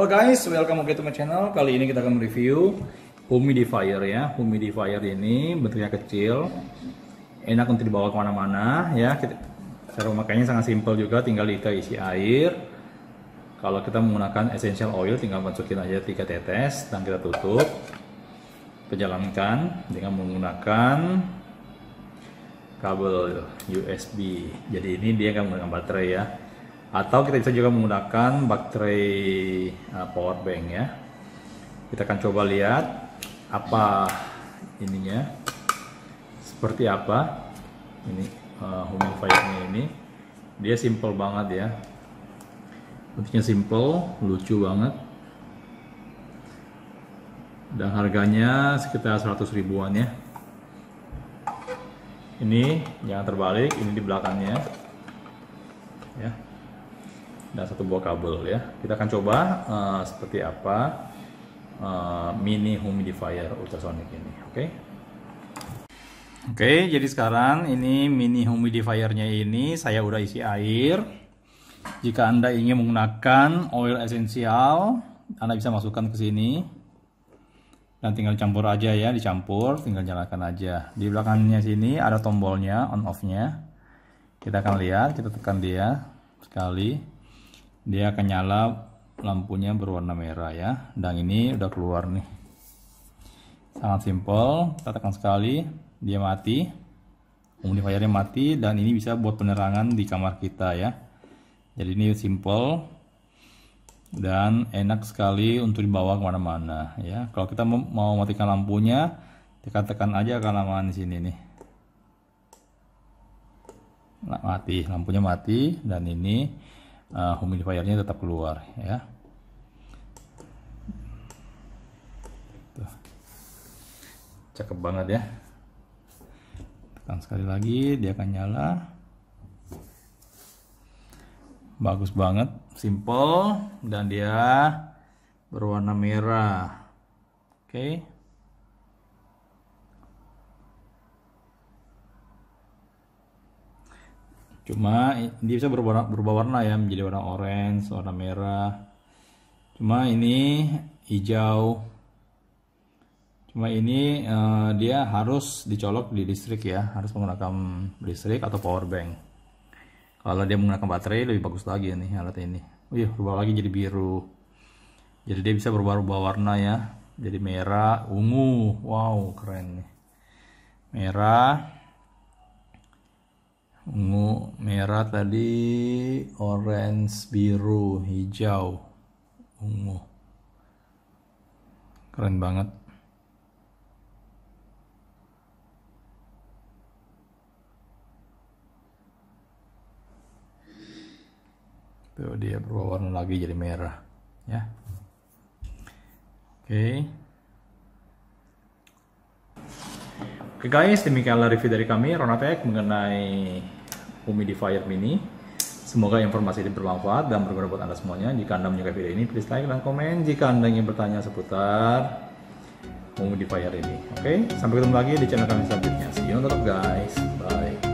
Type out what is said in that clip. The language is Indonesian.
Halo guys, welcome back to my channel. Kali ini kita akan mereview humidifier ya. Humidifier ini bentuknya kecil, enak untuk dibawa kemana-mana ya. cara memakainya sangat simpel juga, tinggal kita isi air. Kalau kita menggunakan essential oil, tinggal masukin aja 3 tetes dan kita tutup. Perjalankan dengan menggunakan kabel USB. Jadi ini dia akan menggunakan baterai ya atau kita bisa juga menggunakan baterai uh, power bank ya kita akan coba lihat apa ininya seperti apa ini uh, humidifiernya ini dia simple banget ya bentuknya simple lucu banget dan harganya sekitar 100 ribuan ya ini jangan terbalik ini di belakangnya ya dan satu buah kabel ya. Kita akan coba uh, seperti apa uh, mini humidifier ultrasonic ini, oke? Okay? Oke, okay, jadi sekarang ini mini humidifiernya ini saya udah isi air. Jika Anda ingin menggunakan oil esensial, Anda bisa masukkan ke sini. Dan tinggal campur aja ya, dicampur, tinggal nyalakan aja. Di belakangnya sini ada tombolnya, on off-nya. Kita akan lihat, kita tekan dia sekali dia akan nyala lampunya berwarna merah ya dan ini udah keluar nih sangat simpel kita tekan sekali dia mati modifiernya mati dan ini bisa buat penerangan di kamar kita ya jadi ini simple dan enak sekali untuk dibawa kemana-mana ya kalau kita mau matikan lampunya tekan-tekan aja akan lamaan di sini nih mati lampunya mati dan ini uh, humidifiernya tetap keluar ya cakep banget ya tekan sekali lagi dia akan nyala bagus banget simple dan dia berwarna merah oke okay. cuma dia bisa berwarna, berubah warna ya menjadi warna orange warna merah cuma ini hijau cuma ini uh, dia harus dicolok di listrik ya harus menggunakan listrik atau power bank kalau dia menggunakan baterai lebih bagus lagi nih alat ini wih oh iya, berubah lagi jadi biru jadi dia bisa berubah-ubah warna ya jadi merah ungu wow keren nih merah ungu merah tadi orange biru hijau ungu keren banget tuh dia berubah warna lagi jadi merah ya oke okay. Oke okay guys, demikianlah review dari kami Ronatek mengenai humidifier mini. Semoga informasi ini bermanfaat dan berguna buat Anda semuanya. Jika Anda menyukai video ini, please like dan komen jika Anda ingin bertanya seputar humidifier ini. Oke, okay? sampai ketemu lagi di channel kami selanjutnya. See you on the top guys. Bye.